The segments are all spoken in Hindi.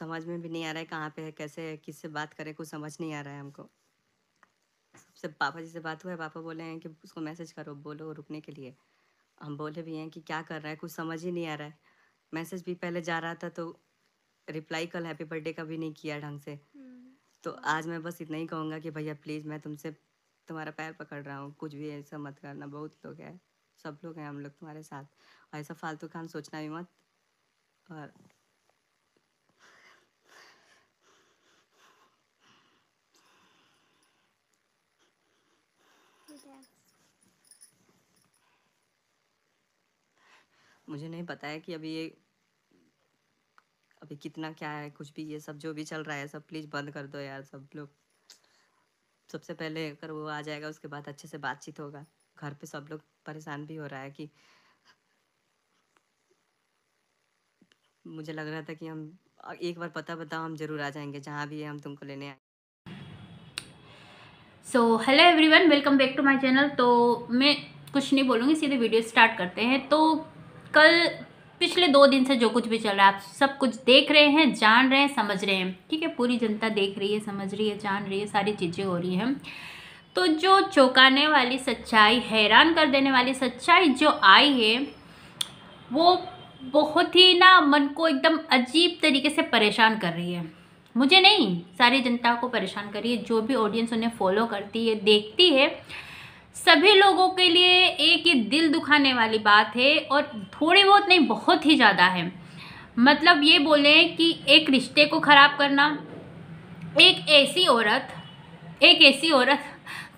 समझ में भी नहीं आ रहा है कहाँ पे है कैसे है किससे बात करें कुछ समझ नहीं आ रहा है हमको सबसे पापा जी से बात हुआ है पापा बोले हैं कि उसको मैसेज करो बोलो रुकने के लिए हम बोले भी हैं कि क्या कर रहा है कुछ समझ ही नहीं आ रहा है मैसेज भी पहले जा रहा था तो रिप्लाई कल हैप्पी बर्थडे का भी नहीं किया ढंग से हम्म। तो आज मैं बस इतना ही कहूँगा कि भैया प्लीज़ मैं तुमसे तुम्हारा पैर पकड़ रहा हूँ कुछ भी ऐसा मत करना बहुत लोग हैं सब लोग हैं हम लोग तुम्हारे साथ और ऐसा फालतू काम सोचना भी मत और मुझे नहीं पता है कि अभी ये अभी कितना क्या है कुछ भी ये सब जो भी चल रहा है सब प्लीज़ बंद कर दो यार सब लोग सबसे पहले अगर वो आ जाएगा उसके बाद अच्छे से बातचीत होगा घर पे सब लोग परेशान भी हो रहा है कि मुझे लग रहा था कि हम एक बार पता बताओ हम जरूर आ जाएंगे जहाँ भी है हम तुमको लेने आए so hello everyone welcome back to my channel तो मैं कुछ नहीं बोलूँगी सीधे वीडियो स्टार्ट करते हैं तो कल पिछले दो दिन से जो कुछ भी चल रहा है आप सब कुछ देख रहे हैं जान रहे हैं समझ रहे हैं ठीक है पूरी जनता देख रही है समझ रही है जान रही है सारी चीज़ें हो रही हैं तो जो चौंकाने वाली सच्चाई हैरान कर देने वाली सच्चाई जो आई है वो बहुत ही ना मन को एकदम अजीब तरीके से परेशान कर रही है मुझे नहीं सारी जनता को परेशान कर रही है जो भी ऑडियंस उन्हें फॉलो करती है देखती है सभी लोगों के लिए एक ही दिल दुखाने वाली बात है और थोड़ी बहुत नहीं बहुत ही ज़्यादा है मतलब ये बोले कि एक रिश्ते को ख़राब करना एक ऐसी औरत एक ऐसी औरत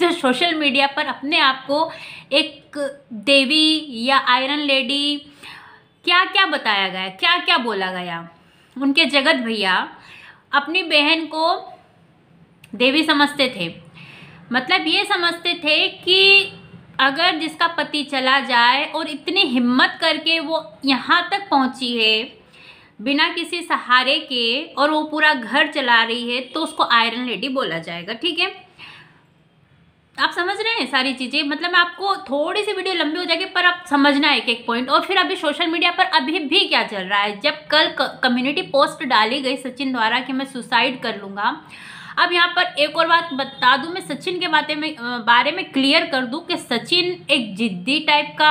जो सोशल मीडिया पर अपने आप को एक देवी या आयरन लेडी क्या क्या बताया गया क्या क्या बोला गया उनके जगत भैया अपनी बहन को देवी समझते थे मतलब ये समझते थे कि अगर जिसका पति चला जाए और इतनी हिम्मत करके वो यहाँ तक पहुँची है बिना किसी सहारे के और वो पूरा घर चला रही है तो उसको आयरन लेडी बोला जाएगा ठीक है आप समझ रहे हैं सारी चीज़ें मतलब आपको थोड़ी सी वीडियो लंबी हो जाएगी पर आप समझना है एक एक पॉइंट और फिर अभी सोशल मीडिया पर अभी भी क्या चल रहा है जब कल कम्युनिटी पोस्ट डाली गई सचिन द्वारा कि मैं सुसाइड कर लूँगा अब यहाँ पर एक और बात बता दूँ मैं सचिन के बारे में बारे में क्लियर कर दूँ कि सचिन एक जिद्दी टाइप का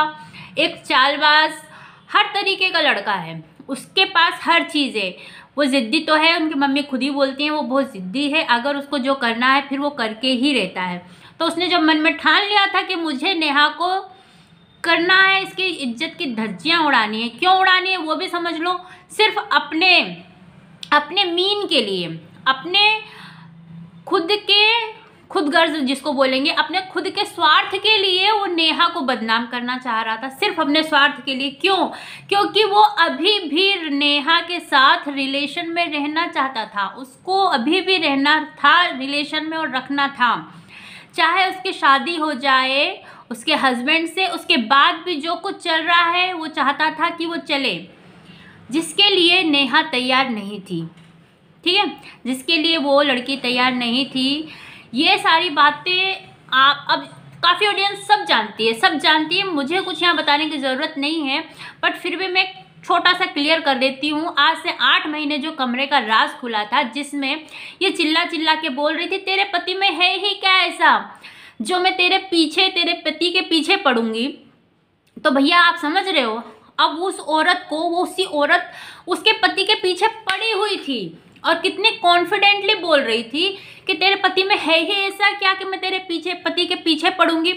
एक चालबाज हर तरीके का लड़का है उसके पास हर चीज़ है वो ज़िद्दी तो है उनकी मम्मी खुद ही बोलती हैं वो बहुत ज़िद्दी है अगर उसको जो करना है फिर वो करके ही रहता है तो उसने जब मन में ठान लिया था कि मुझे नेहा को करना है इसकी इज्जत की धज्जियाँ उड़ानी है क्यों उड़ानी है वो भी समझ लो सिर्फ अपने अपने मीन के लिए अपने खुद के खुद गर्ज जिसको बोलेंगे अपने खुद के स्वार्थ के लिए वो नेहा को बदनाम करना चाह रहा था सिर्फ अपने स्वार्थ के लिए क्यों क्योंकि वो अभी भी नेहा के साथ रिलेशन में रहना चाहता था उसको अभी भी रहना था रिलेशन में और रखना था चाहे उसकी शादी हो जाए उसके हस्बैंड से उसके बाद भी जो कुछ चल रहा है वो चाहता था कि वो चले जिसके लिए नेहा तैयार नहीं थी ठीक है जिसके लिए वो लड़की तैयार नहीं थी ये सारी बातें आप अब काफ़ी ऑडियंस सब जानती है सब जानती है मुझे कुछ यहाँ बताने की ज़रूरत नहीं है बट फिर भी मैं छोटा सा क्लियर कर देती हूँ आज से आठ महीने जो कमरे का राज खुला था जिसमें ये चिल्ला चिल्ला के बोल रही थी तेरे पति में है ही क्या ऐसा जो मैं तेरे पीछे तेरे पति के पीछे पड़ूंगी तो भैया आप समझ रहे हो अब उस औरत को वो उसी औरत उसके पति के पीछे पड़ी हुई थी और कितने कॉन्फिडेंटली बोल रही थी कि तेरे पति में है ही ऐसा क्या कि मैं तेरे पीछे पति के पीछे पड़ूंगी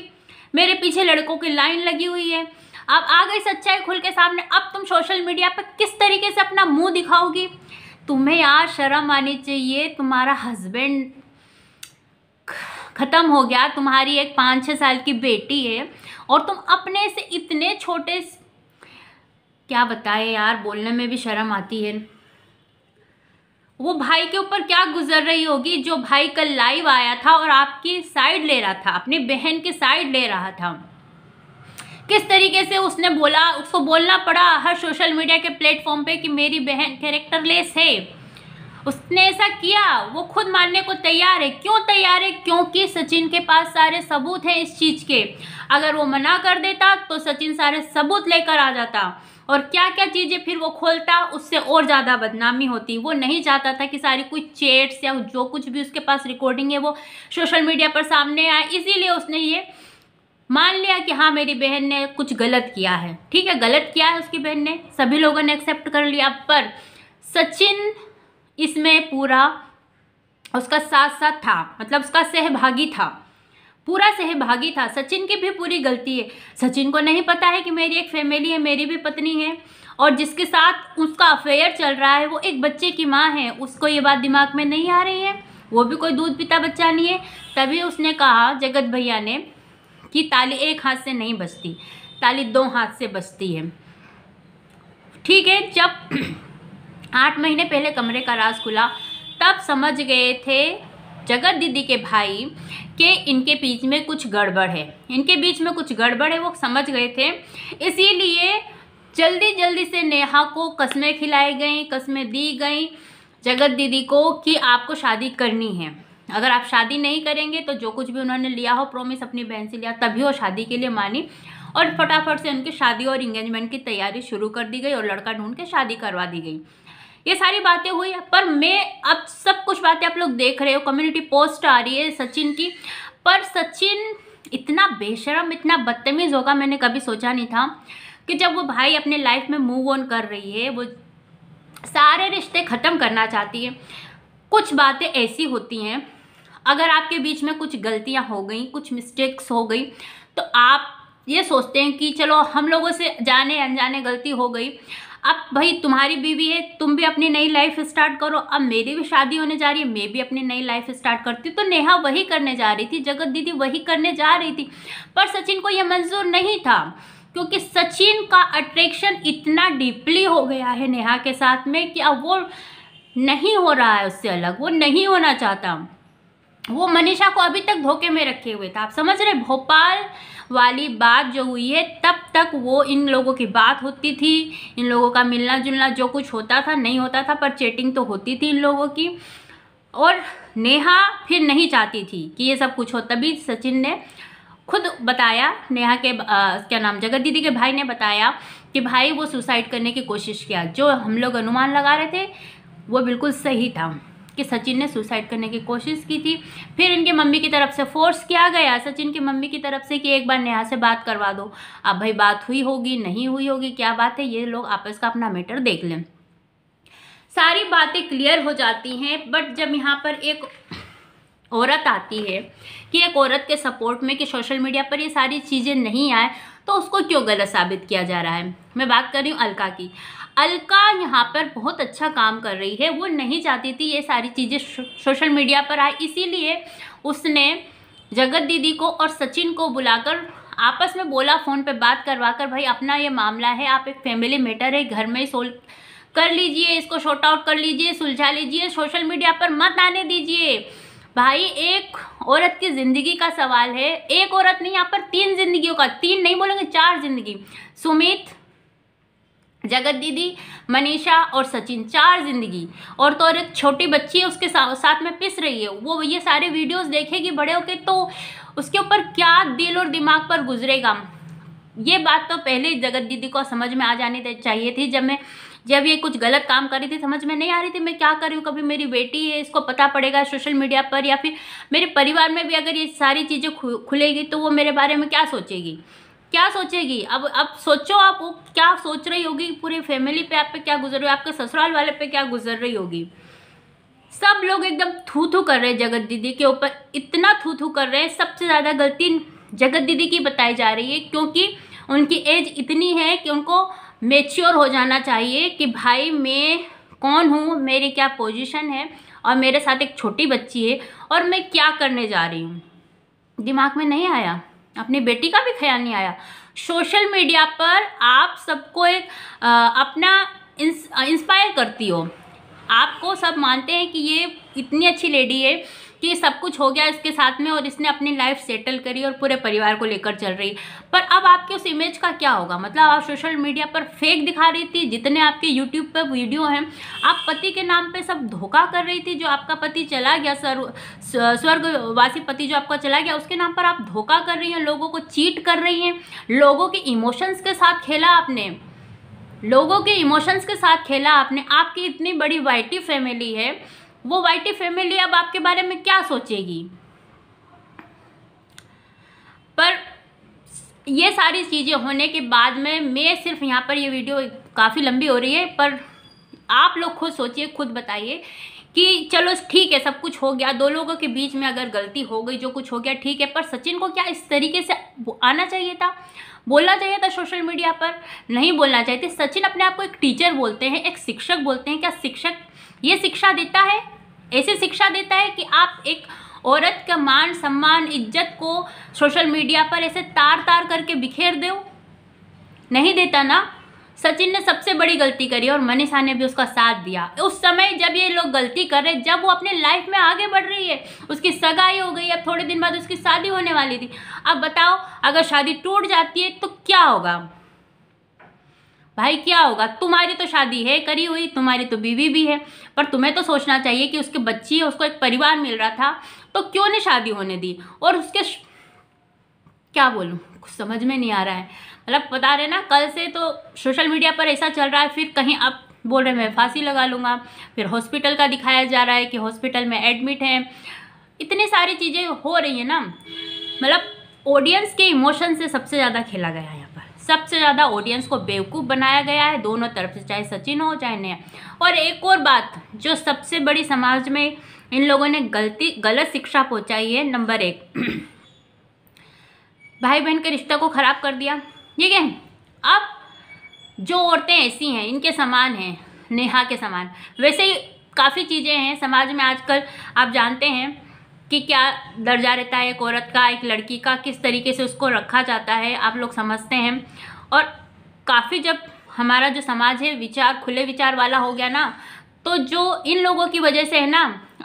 मेरे पीछे लड़कों की लाइन लगी हुई है अब आ गई सच्चाई खुल के सामने अब तुम सोशल मीडिया पर किस तरीके से अपना मुंह दिखाओगी तुम्हें यार शर्म आनी चाहिए तुम्हारा हस्बैंड ख़त्म हो गया तुम्हारी एक पाँच छः साल की बेटी है और तुम अपने से इतने छोटे क्या बताए यार बोलने में भी शर्म आती है वो भाई के ऊपर क्या गुजर रही होगी जो भाई कल लाइव आया था और आपकी साइड ले रहा था अपनी बहन की साइड ले रहा था किस तरीके से उसने बोला उसको बोलना पड़ा हर सोशल मीडिया के प्लेटफॉर्म पे कि मेरी बहन कैरेक्टरलेस है उसने ऐसा किया वो खुद मानने को तैयार है क्यों तैयार है क्योंकि सचिन के पास सारे सबूत हैं इस चीज़ के अगर वो मना कर देता तो सचिन सारे सबूत लेकर आ जाता और क्या क्या चीज़ें फिर वो खोलता उससे और ज़्यादा बदनामी होती वो नहीं चाहता था कि सारी कुछ चेट्स या जो कुछ भी उसके पास रिकॉर्डिंग है वो सोशल मीडिया पर सामने आए इसीलिए उसने ये मान लिया कि हाँ मेरी बहन ने कुछ गलत किया है ठीक है गलत किया है उसकी बहन ने सभी लोगों ने एक्सेप्ट कर लिया पर सचिन इसमें पूरा उसका साथ साथ था मतलब उसका सहभागी था पूरा सहभागी था सचिन की भी पूरी गलती है सचिन को नहीं पता है कि मेरी एक फैमिली है मेरी भी पत्नी है और जिसके साथ उसका अफेयर चल रहा है वो एक बच्चे की माँ है उसको ये बात दिमाग में नहीं आ रही है वो भी कोई दूध पीता बच्चा नहीं है तभी उसने कहा जगत भैया ने कि ताली एक हाथ से नहीं बचती ताली दो हाथ से बचती है ठीक है जब आठ महीने पहले कमरे का राज खुला तब समझ गए थे जगत दीदी के भाई के इनके बीच में कुछ गड़बड़ है इनके बीच में कुछ गड़बड़ है वो समझ गए थे इसीलिए जल्दी जल्दी से नेहा को कस्में खिलाई गई कस्में दी गई जगत दीदी को कि आपको शादी करनी है अगर आप शादी नहीं करेंगे तो जो कुछ भी उन्होंने लिया हो प्रोमिस अपनी बहन से लिया तभी वो शादी के लिए मानी और फटाफट से उनकी शादी और इंगेजमेंट की तैयारी शुरू कर दी गई और लड़का ढूंढ के शादी करवा दी गई ये सारी बातें हुई पर मैं अब सब कुछ बातें आप लोग देख रहे हो कम्युनिटी पोस्ट आ रही है सचिन की पर सचिन इतना बेशरम इतना बदतमीज़ होगा मैंने कभी सोचा नहीं था कि जब वो भाई अपने लाइफ में मूव ऑन कर रही है वो सारे रिश्ते ख़त्म करना चाहती है कुछ बातें ऐसी होती हैं अगर आपके बीच में कुछ गलतियां हो गई कुछ मिस्टेक्स हो गई तो आप ये सोचते हैं कि चलो हम लोगों से जाने अनजाने गलती हो गई अब भाई तुम्हारी बीवी है तुम भी अपनी नई लाइफ स्टार्ट करो अब मेरी भी शादी होने जा रही है मैं भी अपनी नई लाइफ स्टार्ट करती हूँ तो नेहा वही करने जा रही थी जगत दीदी वही करने जा रही थी पर सचिन को यह मंजूर नहीं था क्योंकि सचिन का अट्रैक्शन इतना डीपली हो गया है नेहा के साथ में कि अब वो नहीं हो रहा है उससे अलग वो नहीं होना चाहता वो मनीषा को अभी तक धोखे में रखे हुए था आप समझ रहे भोपाल वाली बात जो हुई है तब तक वो इन लोगों की बात होती थी इन लोगों का मिलना जुलना जो कुछ होता था नहीं होता था पर चैटिंग तो होती थी इन लोगों की और नेहा फिर नहीं चाहती थी कि ये सब कुछ हो तभी सचिन ने खुद बताया नेहा के आ, क्या नाम जगत दीदी के भाई ने बताया कि भाई वो सुसाइड करने की कोशिश किया जो हम लोग अनुमान लगा रहे थे वो बिल्कुल सही था कि सचिन ने सुसाइड करने की कोशिश की थी फिर इनके मम्मी की तरफ से फोर्स किया गया सचिन की मम्मी की तरफ से कि एक बार नेहा से बात करवा दो अब भाई बात हुई होगी नहीं हुई होगी क्या बात है ये लोग आपस का अपना मैटर देख लें सारी बातें क्लियर हो जाती हैं बट जब यहाँ पर एक औरत आती है कि एक औरत के सपोर्ट में कि सोशल मीडिया पर ये सारी चीज़ें नहीं आए तो उसको क्यों गलत साबित किया जा रहा है मैं बात कर रही हूँ अलका की अलका यहाँ पर बहुत अच्छा काम कर रही है वो नहीं चाहती थी ये सारी चीज़ें सोशल मीडिया पर आए इसीलिए उसने जगत दीदी को और सचिन को बुलाकर आपस में बोला फ़ोन पे बात करवा कर भाई अपना ये मामला है आप एक फैमिली मैटर है घर में सोल्व कर लीजिए इसको शॉर्ट आउट कर लीजिए सुलझा लीजिए सोशल मीडिया पर मत आने दीजिए भाई एक औरत की ज़िंदगी का सवाल है एक औरत नहीं यहाँ पर तीन जिंदगियों का तीन नहीं बोलेंगे चार जिंदगी सुमित जगत दीदी मनीषा और सचिन चार जिंदगी और तो और एक छोटी बच्ची है उसके साथ साथ में पिस रही है वो ये सारे वीडियोस देखेगी बड़े होके तो उसके ऊपर क्या दिल और दिमाग पर गुजरेगा ये बात तो पहले जगत दीदी को समझ में आ जानी चाहिए थी जब मैं जब ये कुछ गलत काम कर रही थी समझ में नहीं आ रही थी मैं क्या कर रही हूँ कभी मेरी बेटी है इसको पता पड़ेगा सोशल मीडिया पर या फिर मेरे परिवार में भी अगर ये सारी चीज़ें खुलेगी तो वो मेरे बारे में क्या सोचेगी क्या सोचेगी अब अब सोचो आप वो क्या सोच रही होगी पूरी फैमिली पे आप पे क्या गुजर रही है आपके ससुराल वाले पे क्या गुजर रही होगी सब लोग एकदम थू थू कर रहे हैं जगत दीदी के ऊपर इतना थू थू कर रहे हैं सबसे ज़्यादा गलती जगत दीदी की बताई जा रही है क्योंकि उनकी एज इतनी है कि उनको मेच्योर हो जाना चाहिए कि भाई मैं कौन हूँ मेरी क्या पोजिशन है और मेरे साथ एक छोटी बच्ची है और मैं क्या करने जा रही हूँ दिमाग में नहीं आया अपनी बेटी का भी ख्याल नहीं आया सोशल मीडिया पर आप सबको एक आ, अपना इंस, इंस्पायर करती हो आपको सब मानते हैं कि ये इतनी अच्छी लेडी है कि सब कुछ हो गया इसके साथ में और इसने अपनी लाइफ सेटल करी और पूरे परिवार को लेकर चल रही पर अब आपके उस इमेज का क्या होगा मतलब आप सोशल मीडिया पर फेक दिखा रही थी जितने आपके यूट्यूब पर वीडियो हैं आप पति के नाम पर सब धोखा कर रही थी जो आपका पति चला गया सर स्वर्गवासी पति जो आपका चला गया उसके नाम पर आप धोखा कर रही हैं लोगों को चीट कर रही हैं लोगों के इमोशंस के साथ खेला आपने लोगों के इमोशंस के साथ खेला आपने आपकी इतनी बड़ी वाइटी फैमिली है वो वाइटी फैमिली अब आपके बारे में क्या सोचेगी पर ये सारी चीज़ें होने के बाद में मैं सिर्फ यहाँ पर ये वीडियो काफ़ी लंबी हो रही है पर आप लोग खुद सोचिए खुद बताइए कि चलो ठीक है सब कुछ हो गया दो लोगों के बीच में अगर गलती हो गई जो कुछ हो गया ठीक है पर सचिन को क्या इस तरीके से आना चाहिए था बोलना चाहिए था सोशल मीडिया पर नहीं बोलना चाहिए सचिन अपने आप को एक टीचर बोलते हैं एक शिक्षक बोलते हैं क्या शिक्षक ये शिक्षा देता है ऐसे शिक्षा देता है कि आप एक औरत का मान सम्मान इज्जत को सोशल मीडिया पर ऐसे तार तार करके बिखेर दो नहीं देता ना सचिन ने सबसे बड़ी गलती करी और मनीषा ने भी उसका साथ दिया उस समय जब ये लोग गलती कर रहे जब वो अपने लाइफ में आगे बढ़ रही है उसकी सगाई हो गई अब थोड़े दिन बाद उसकी शादी होने वाली थी अब बताओ अगर शादी टूट जाती है तो क्या होगा भाई क्या होगा तुम्हारी तो शादी है करी हुई तुम्हारी तो बीवी भी है पर तुम्हें तो सोचना चाहिए कि उसके बच्ची है उसको एक परिवार मिल रहा था तो क्यों नहीं शादी होने दी और उसके श... क्या बोलूँ कुछ समझ में नहीं आ रहा है मतलब बता रहे ना कल से तो सोशल मीडिया पर ऐसा चल रहा है फिर कहीं आप बोल रहे मैं फांसी लगा लूँगा फिर हॉस्पिटल का दिखाया जा रहा है कि हॉस्पिटल में एडमिट हैं इतनी सारी चीज़ें हो रही हैं ना मतलब ऑडियंस के इमोशन से सबसे ज़्यादा खेला गया है सबसे ज़्यादा ऑडियंस को बेवकूफ़ बनाया गया है दोनों तरफ से चाहे सचिन हो चाहे नया और एक और बात जो सबसे बड़ी समाज में इन लोगों ने गलती गलत शिक्षा पहुँचाई है नंबर एक भाई बहन के रिश्ते को ख़राब कर दिया ठीक है अब जो औरतें ऐसी हैं इनके समान हैं नेहा के समान वैसे ही काफ़ी चीज़ें हैं समाज में आजकल आप जानते हैं कि क्या दर्जा रहता है एक औरत का एक लड़की का किस तरीके से उसको रखा जाता है आप लोग समझते हैं और काफ़ी जब हमारा जो समाज है विचार खुले विचार वाला हो गया ना तो जो इन लोगों की वजह से है ना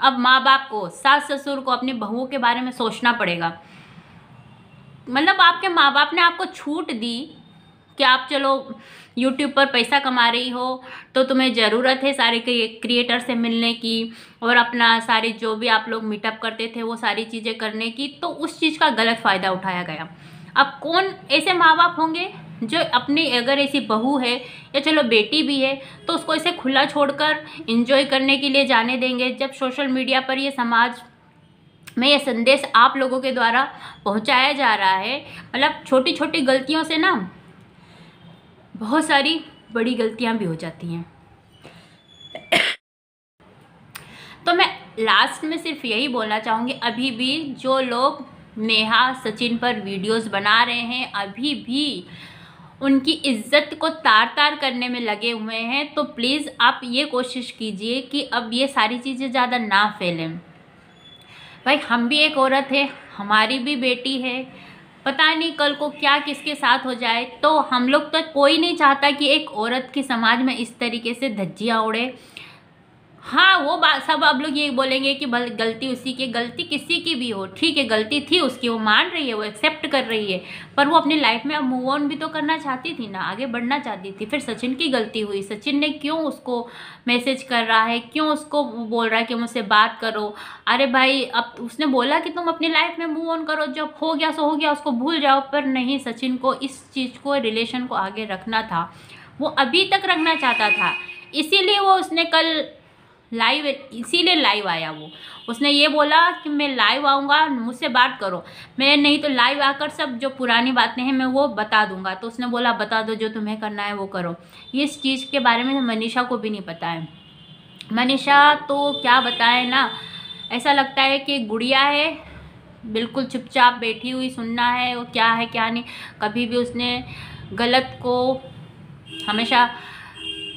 अब माँ बाप को सास ससुर को अपनी बहुओं के बारे में सोचना पड़ेगा मतलब आपके माँ बाप ने आपको छूट दी कि आप चलो यूट्यूब पर पैसा कमा रही हो तो तुम्हें ज़रूरत है सारे क्रिएटर से मिलने की और अपना सारे जो भी आप लोग मीटअप करते थे वो सारी चीज़ें करने की तो उस चीज़ का गलत फ़ायदा उठाया गया अब कौन ऐसे माँ बाप होंगे जो अपनी अगर ऐसी बहू है या चलो बेटी भी है तो उसको इसे खुला छोड़कर एंजॉय करने के लिए जाने देंगे जब सोशल मीडिया पर ये समाज में ये संदेश आप लोगों के द्वारा पहुंचाया जा रहा है मतलब छोटी छोटी गलतियों से ना बहुत सारी बड़ी गलतियाँ भी हो जाती हैं तो मैं लास्ट में सिर्फ यही बोलना चाहूँगी अभी भी जो लोग नेहा सचिन पर वीडियोस बना रहे हैं अभी भी उनकी इज्जत को तार तार करने में लगे हुए हैं तो प्लीज़ आप ये कोशिश कीजिए कि अब ये सारी चीज़ें ज़्यादा ना फैलें भाई हम भी एक औरत है हमारी भी बेटी है पता नहीं कल को क्या किसके साथ हो जाए तो हम लोग तो कोई नहीं चाहता कि एक औरत की समाज में इस तरीके से धज्जियाँ उड़े हाँ वो बात सब आप लोग ये बोलेंगे कि गलती उसी की गलती किसी की भी हो ठीक है गलती थी उसकी वो मान रही है वो एक्सेप्ट कर रही है पर वो अपनी लाइफ में अब मूव ऑन भी तो करना चाहती थी ना आगे बढ़ना चाहती थी फिर सचिन की गलती हुई सचिन ने क्यों उसको मैसेज कर रहा है क्यों उसको बोल रहा है कि मुझसे बात करो अरे भाई अब उसने बोला कि तुम अपनी लाइफ में मूव ऑन करो जब हो गया सो हो गया उसको भूल जाओ पर नहीं सचिन को इस चीज़ को रिलेशन को आगे रखना था वो अभी तक रखना चाहता था इसीलिए वो उसने कल लाइव इसीलिए लाइव आया वो उसने ये बोला कि मैं लाइव आऊँगा मुझसे बात करो मैं नहीं तो लाइव आकर सब जो पुरानी बातें हैं मैं वो बता दूँगा तो उसने बोला बता दो जो तुम्हें करना है वो करो इस चीज़ के बारे में मनीषा को भी नहीं पता है मनीषा तो क्या बताए ना ऐसा लगता है कि गुड़िया है बिल्कुल चुपचाप बैठी हुई सुनना है वो क्या है क्या नहीं कभी भी उसने गलत को हमेशा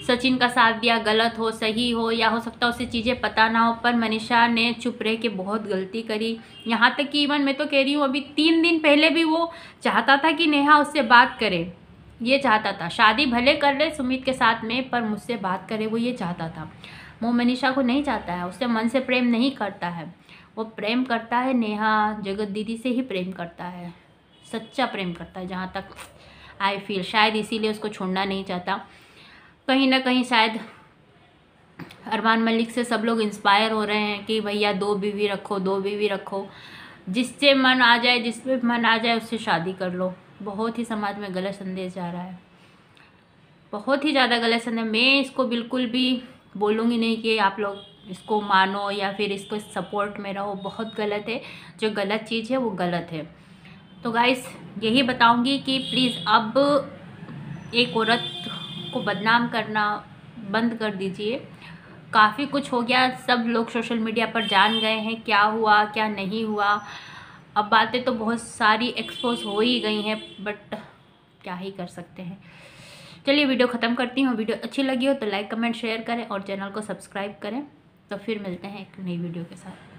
सचिन का साथ दिया गलत हो सही हो या हो सकता है उसे चीज़ें पता ना हो पर मनीषा ने चुप रह के बहुत गलती करी यहाँ तक कि इवन मैं तो कह रही हूँ अभी तीन दिन पहले भी वो चाहता था कि नेहा उससे बात करे ये चाहता था शादी भले कर ले सुमित के साथ में पर मुझसे बात करे वो ये चाहता था वो मनीषा को नहीं चाहता है उससे मन से प्रेम नहीं करता है वो प्रेम करता है नेहा जगत दीदी से ही प्रेम करता है सच्चा प्रेम करता है जहाँ तक आई फील शायद इसीलिए उसको छोड़ना नहीं चाहता कहीं ना कहीं शायद अरमान मलिक से सब लोग इंस्पायर हो रहे हैं कि भैया दो बीवी रखो दो बीवी रखो जिससे मन आ जाए जिस पे मन आ जाए उससे शादी कर लो बहुत ही समाज में गलत संदेश जा रहा है बहुत ही ज़्यादा गलत संदेश मैं इसको बिल्कुल भी बोलूँगी नहीं कि आप लोग इसको मानो या फिर इसको सपोर्ट में रहो बहुत गलत है जो गलत चीज़ है वो गलत है तो गाइस यही बताऊँगी कि प्लीज़ अब एक औरत को बदनाम करना बंद कर दीजिए काफ़ी कुछ हो गया सब लोग सोशल मीडिया पर जान गए हैं क्या हुआ क्या नहीं हुआ अब बातें तो बहुत सारी एक्सपोज हो ही गई हैं बट क्या ही कर सकते हैं चलिए वीडियो ख़त्म करती हूँ वीडियो अच्छी लगी हो तो लाइक कमेंट शेयर करें और चैनल को सब्सक्राइब करें तो फिर मिलते हैं एक नई वीडियो के साथ